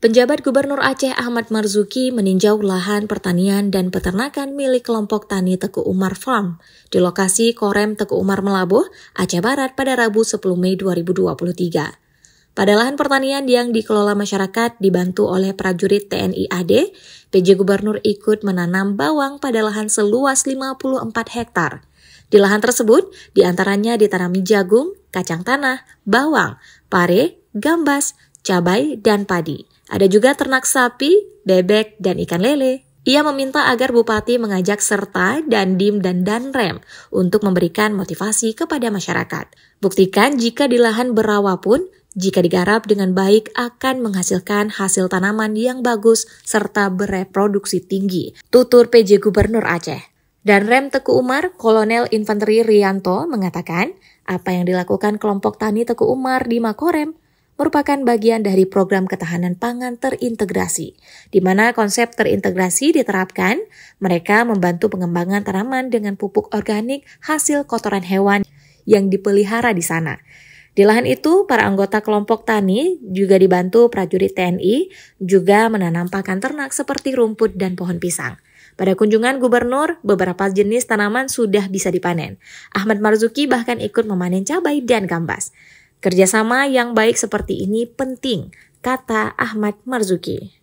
Penjabat Gubernur Aceh Ahmad Marzuki meninjau lahan pertanian dan peternakan milik kelompok tani Teku Umar Farm di lokasi Korem Teku Umar Melabuh, Aceh Barat pada Rabu 10 Mei 2023. Pada lahan pertanian yang dikelola masyarakat dibantu oleh prajurit TNI AD, PJ Gubernur ikut menanam bawang pada lahan seluas 54 hektar. Di lahan tersebut, diantaranya ditanami jagung, kacang tanah, bawang, pare, gambas, cabai, dan padi. Ada juga ternak sapi, bebek, dan ikan lele. Ia meminta agar bupati mengajak serta Dandim dan Danrem untuk memberikan motivasi kepada masyarakat. Buktikan jika di lahan berawa pun, jika digarap dengan baik akan menghasilkan hasil tanaman yang bagus serta bereproduksi tinggi. Tutur PJ Gubernur Aceh. Dan Rem Teku Umar, Kolonel Infanteri Rianto mengatakan, apa yang dilakukan kelompok tani Teku Umar di Makorem merupakan bagian dari program ketahanan pangan terintegrasi, di mana konsep terintegrasi diterapkan, mereka membantu pengembangan tanaman dengan pupuk organik hasil kotoran hewan yang dipelihara di sana. Di lahan itu, para anggota kelompok tani juga dibantu prajurit TNI juga menanam pakan ternak seperti rumput dan pohon pisang. Pada kunjungan gubernur, beberapa jenis tanaman sudah bisa dipanen. Ahmad Marzuki bahkan ikut memanen cabai dan gambas. Kerjasama yang baik seperti ini penting, kata Ahmad Marzuki.